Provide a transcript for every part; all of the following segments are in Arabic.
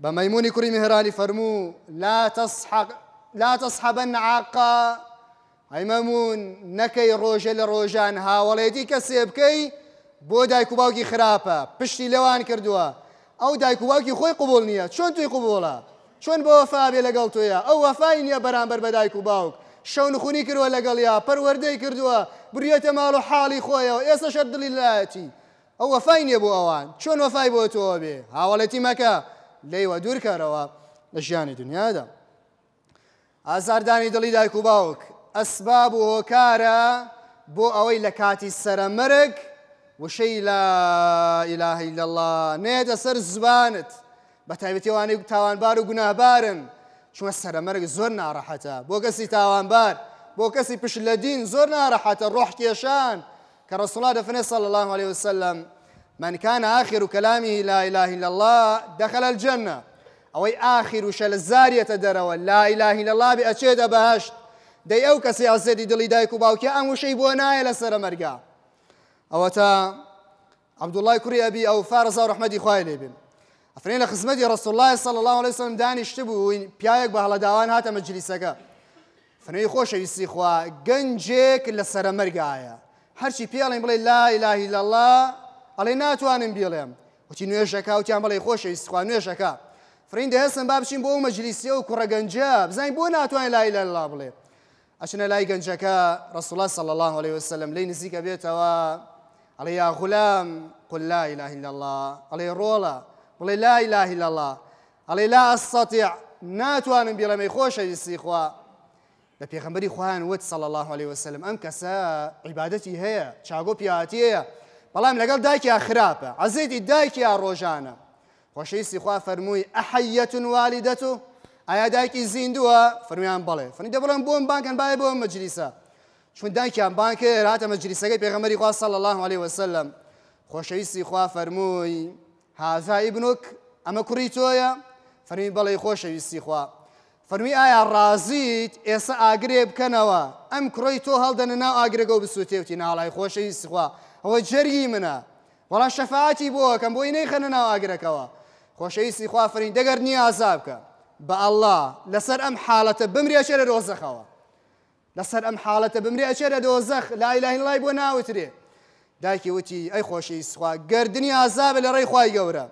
بميموني كري مهراني فرمو لا تصحق لا تصحبن عاقا اي هاي مەمون نەکەی ڕۆژە لە ڕۆژان هاوڵێتی کەسێ بکەی بۆ دایک و باوکی خراپە پشتی لەوان کردووە ئەو دایک و باوکی خۆی قوبول نییە چۆن توی قوبووڵە چۆن بۆ وەفابێ لەگەڵ تویە ئەو وەفای نییە بەرامبەر بە دایک و باوک يا پر لەگەڵ كردوا بريت مالو حالي خويا و حاڵی شد ئێسە شەر دڵی لایەتی ئەو وەفای نییە بۆ ئەوان چۆن وەفای بۆ تۆ بێ هاوڵەتی لێیوە دوور کارەوە لە ژیانی دنیادا. ئازاردانی دڵی دلی دای باوک اسباب و هۆکارە بۆ ئەوەی لە کاتی سەرەمەرگ وشەی لا ئیلاهی الله نه دسر زبانت وانی توان بار و چون سر مرگ زور ناراحتا بو کسی توان بار بو کسی پشل دین زور ناراحتا روح کیشان کە ڕسوڵا دەفنێ الله عليه وسلم من كان آخر كلامه لا إله إلا الله دخل الجنة أو آخر شل الزارية دروا لا إله إلا الله بأشيد بهشت دي أو كسي أسيدي دلي دايكو باوكي أمو شي بوناي لسر مرقا أو تا عبد الله كري أبي أو فارس أو رحمتي خوالي بن أفرين لخزمتي رسول الله صلى الله عليه وسلم داني اشتبو بيايك بهلا داوان هاتا مجلسك فنوی خۆشەویستی خوا گەنجێک لسر مرقا هرشي پێڵێن بڵێ لا إله إلا الله ئەڵێ ناتوانم بێڵێم وتی نوێژەکە وتیان بڵێ خۆشەویستخوا نوێژەکە فرنددە هەستم با بچین بۆ مەجلیسیە و کوڕەگەنجە بزانین بۆ ناتوانین لای لە لا بڵێ ئەچنە لای گەنجەکە ڕسوڵە صلی الله عليه وسلم لی نزیکە بێتەوە ئەڵێ یا غولام قل لا إله إلا الله ئەڵێ ڕۆڵە بڵێ لا إله إلا الله ئەڵێ لا ئەسەتیع ناتوانم بیڵەمەی خۆشەویستی خوا لە پێغمبەری خوان وت سەڵ الله عليه وسلم ئەم کەسە عیباەتی هەیە چاگۆ پیاتەیە بەڵام لەگەڵ دایکیا خراپە عزیدی دایکیا ڕۆژانە خۆشەویستی خوا فەرمووی ئەحەتون والیدەت و ئایا دایکی زیندووە فەرمیان بڵێ فنی دەبڵم بۆم بانکن باە بۆم مەجلیسە چون دایکیان بانکە هاتە مەجلیسەکەی پێغەمەری خوا صلی الله عليه وسلم خۆشەویستی خوا فەرمووی هازایی بنوک ئەمە کوڕی تۆیە فەرمی بەڵێ خۆشەویستی خوا فەرمی ئایا ڕازیت ئێستا ئاگرێ بکەنەوە ئەم کوڕی تۆ هەڵدەنە ناو ئاگرێگە و بسووتێوتی ناڵای خۆشەی سخوا هو ئەوە جەرگی منە وەڵا بو بۆکەم بۆی نەیخەنە ناو ئاگرەکەەوە خۆشەی سیخوا فرین دەگەر نییە ئازا بکە بە ئەله لەسەر ئەم حالەتە بمرێ چێرە دۆزەخەوە لەسەر ئەم حالەتە بمرێ چێرە دۆزەخ لایلاین لای بۆ ناوترێ دایکی وتی ئەی خۆشەی سخوا گردردنی ئازابە لە ڕێی خوای گەورە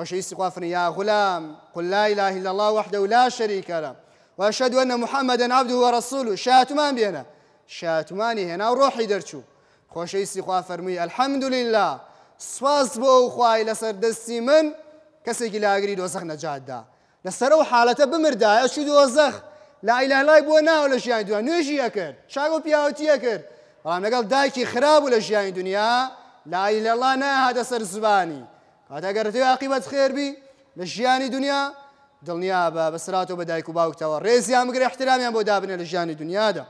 خوشویستی خوافن یا غلام قل لا اله الا الله وحده لا شريك له واشهد ان محمدا عبده ورسوله شاتمان بينا شاتماني هنا روحي درچو خوشویستی خوا فرمی الحمد لله سواز بو خوای لسر دستی من کسی که لاغری دوزخ نجات دا لسر او حالته بمردا اشو دوزخ لا اله الا الله بو نه ولا شي دنیا نوشی کرد شاگو پیاوتی کرد رام لەگەڵ دایکی خراپ و لە ژیانی دنیا لا اله الا الله نه هذا سر زبانی هاتاگەرە توی عقیبەت خێربی لە ژیانی دنیا دڵنیا بە بەسراتەوە بە دایک و باوکتەوە ڕێزیان بگرێ احترامیان بۆ دابنێ لە ژیانی دنیادا.